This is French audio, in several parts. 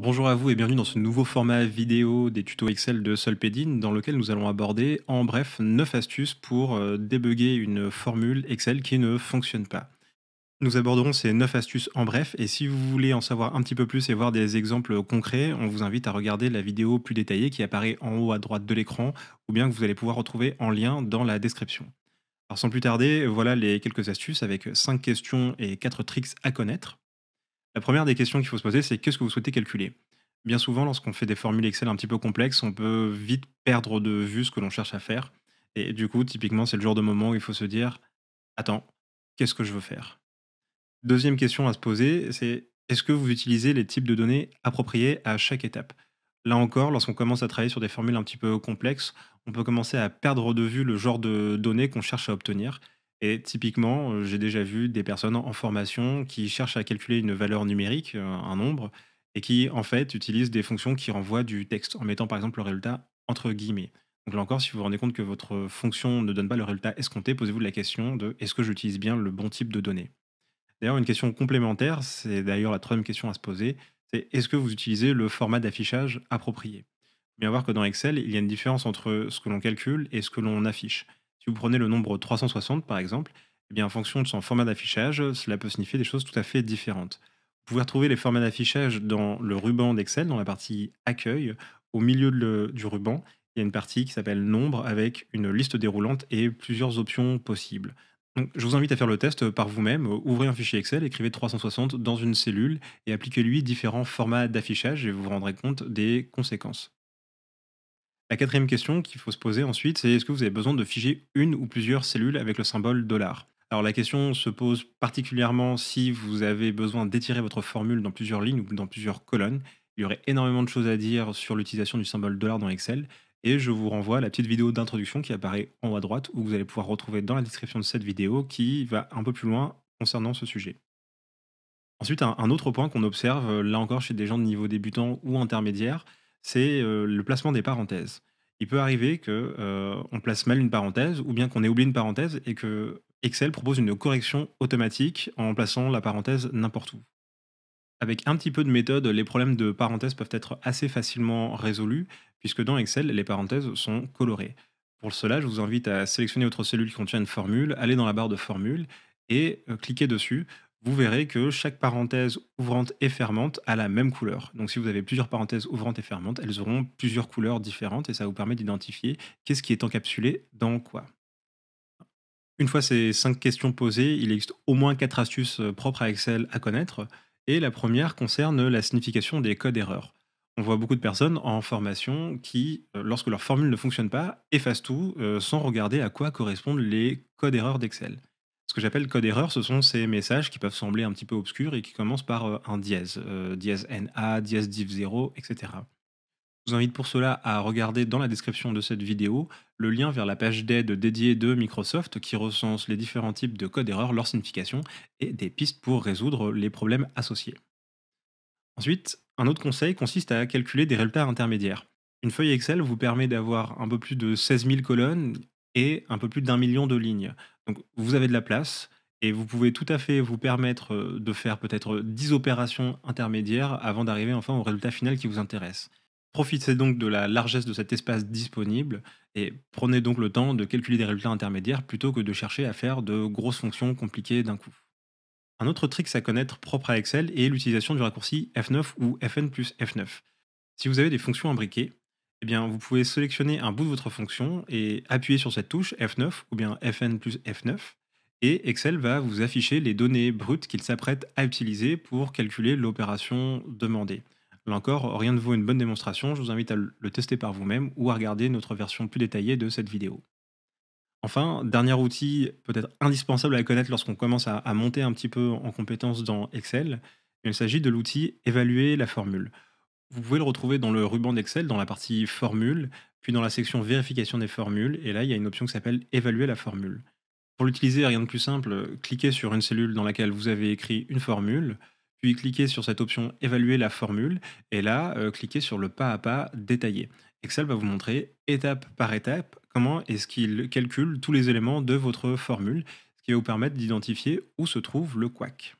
bonjour à vous et bienvenue dans ce nouveau format vidéo des tutos Excel de Solpedine dans lequel nous allons aborder en bref 9 astuces pour euh, débugger une formule Excel qui ne fonctionne pas. Nous aborderons ces 9 astuces en bref et si vous voulez en savoir un petit peu plus et voir des exemples concrets, on vous invite à regarder la vidéo plus détaillée qui apparaît en haut à droite de l'écran ou bien que vous allez pouvoir retrouver en lien dans la description. Alors sans plus tarder, voilà les quelques astuces avec 5 questions et 4 tricks à connaître. La première des questions qu'il faut se poser, c'est qu'est-ce que vous souhaitez calculer Bien souvent, lorsqu'on fait des formules Excel un petit peu complexes, on peut vite perdre de vue ce que l'on cherche à faire. Et du coup, typiquement, c'est le genre de moment où il faut se dire Attends, qu'est-ce que je veux faire Deuxième question à se poser, c'est est-ce que vous utilisez les types de données appropriés à chaque étape Là encore, lorsqu'on commence à travailler sur des formules un petit peu complexes, on peut commencer à perdre de vue le genre de données qu'on cherche à obtenir. Et typiquement, euh, j'ai déjà vu des personnes en formation qui cherchent à calculer une valeur numérique, euh, un nombre, et qui en fait utilisent des fonctions qui renvoient du texte en mettant par exemple le résultat entre guillemets. Donc là encore, si vous vous rendez compte que votre fonction ne donne pas le résultat escompté, posez-vous la question de est-ce que j'utilise bien le bon type de données D'ailleurs, une question complémentaire, c'est d'ailleurs la troisième question à se poser, c'est est-ce que vous utilisez le format d'affichage approprié Bien voir que dans Excel, il y a une différence entre ce que l'on calcule et ce que l'on affiche. Si vous prenez le nombre 360 par exemple, eh bien, en fonction de son format d'affichage, cela peut signifier des choses tout à fait différentes. Vous pouvez retrouver les formats d'affichage dans le ruban d'Excel, dans la partie accueil. Au milieu du ruban, il y a une partie qui s'appelle nombre avec une liste déroulante et plusieurs options possibles. je vous invite à faire le test par vous-même. Ouvrez un fichier Excel, écrivez 360 dans une cellule et appliquez-lui différents formats d'affichage et vous vous rendrez compte des conséquences. La quatrième question qu'il faut se poser ensuite, c'est est-ce que vous avez besoin de figer une ou plusieurs cellules avec le symbole dollar alors la question se pose particulièrement si vous avez besoin d'étirer votre formule dans plusieurs lignes ou dans plusieurs colonnes. Il y aurait énormément de choses à dire sur l'utilisation du symbole dollar dans Excel et je vous renvoie à la petite vidéo d'introduction qui apparaît en haut à droite où vous allez pouvoir retrouver dans la description de cette vidéo qui va un peu plus loin concernant ce sujet. Ensuite, un autre point qu'on observe, là encore chez des gens de niveau débutant ou intermédiaire, c'est le placement des parenthèses. Il peut arriver qu'on place mal une parenthèse ou bien qu'on ait oublié une parenthèse et que Excel propose une correction automatique en plaçant la parenthèse n'importe où. Avec un petit peu de méthode, les problèmes de parenthèses peuvent être assez facilement résolus puisque dans Excel, les parenthèses sont colorées. Pour cela, je vous invite à sélectionner votre cellule qui contient une formule, aller dans la barre de formule et cliquer dessus vous verrez que chaque parenthèse ouvrante et fermante a la même couleur. Donc si vous avez plusieurs parenthèses ouvrantes et fermantes, elles auront plusieurs couleurs différentes et ça vous permet d'identifier qu'est-ce qui est encapsulé dans quoi. Une fois ces cinq questions posées, il existe au moins quatre astuces euh, propres à Excel à connaître. Et la première concerne la signification des codes erreurs. On voit beaucoup de personnes en formation qui, euh, lorsque leur formule ne fonctionne pas, effacent tout euh, sans regarder à quoi correspondent les codes erreurs d'Excel. Ce que j'appelle code erreur, ce sont ces messages qui peuvent sembler un petit peu obscurs et qui commencent par euh, un dièse, euh, dièse NA, dièse div 0, etc. Je vous invite pour cela à regarder dans la description de cette vidéo le lien vers la page d'aide dédiée de Microsoft qui recense les différents types de code erreur, leur signification et des pistes pour résoudre les problèmes associés. Ensuite, un autre conseil consiste à calculer des résultats intermédiaires. Une feuille Excel vous permet d'avoir un peu plus de 16 000 colonnes et un peu plus d'un million de lignes. Donc vous avez de la place et vous pouvez tout à fait vous permettre euh, de faire peut-être 10 opérations intermédiaires avant d'arriver enfin au résultat final qui vous intéresse. Profitez donc de la largesse de cet espace disponible et prenez donc le temps de calculer des résultats intermédiaires plutôt que de chercher à faire de grosses fonctions compliquées d'un coup. Un autre trick à connaître propre à Excel est l'utilisation du raccourci F9 ou Fn plus F9. Si vous avez des fonctions imbriquées, eh vous pouvez sélectionner un bout de votre fonction et appuyer sur cette touche F9 ou bien Fn plus F9 et Excel va vous afficher les données brutes qu'il s'apprête à utiliser pour calculer l'opération demandée. Là encore, rien ne vaut une bonne démonstration, je vous invite à le tester par vous-même ou à regarder notre version plus détaillée de cette vidéo. Enfin, dernier outil peut-être indispensable à connaître lorsqu'on commence à, monter un petit peu en compétences dans Excel, il s'agit de l'outil évaluer la formule. Vous pouvez le retrouver dans le ruban d'Excel, dans la partie formule, puis dans la section vérification des formules, et là, il y a une option qui s'appelle évaluer la formule. Pour l'utiliser, rien de plus simple, cliquez sur une cellule dans laquelle vous avez écrit une formule, puis cliquez sur cette option évaluer la formule, et là, euh, cliquez sur le pas à pas détaillé. Excel va vous montrer étape par étape comment est-ce qu'il calcule tous les éléments de votre formule, ce qui va vous permettre d'identifier où se trouve le quack.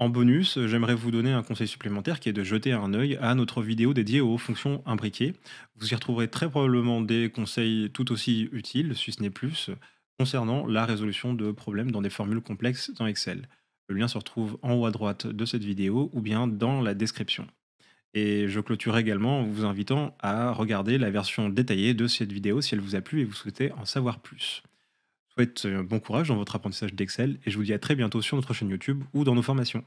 En bonus, j'aimerais vous donner un conseil supplémentaire qui est de jeter un œil à notre vidéo dédiée aux fonctions imbriquées. Vous y retrouverez très probablement des conseils tout aussi utiles, si ce n'est plus, concernant la résolution de problèmes dans des formules complexes dans Excel. Le lien se retrouve en haut à droite de cette vidéo ou bien dans la description. Et je clôture également en vous invitant à regarder la version détaillée de cette vidéo si elle vous a plu et vous souhaitez en savoir plus souhaite euh, bon courage dans votre apprentissage d'Excel et je vous dis à très bientôt sur notre chaîne YouTube ou dans nos formations.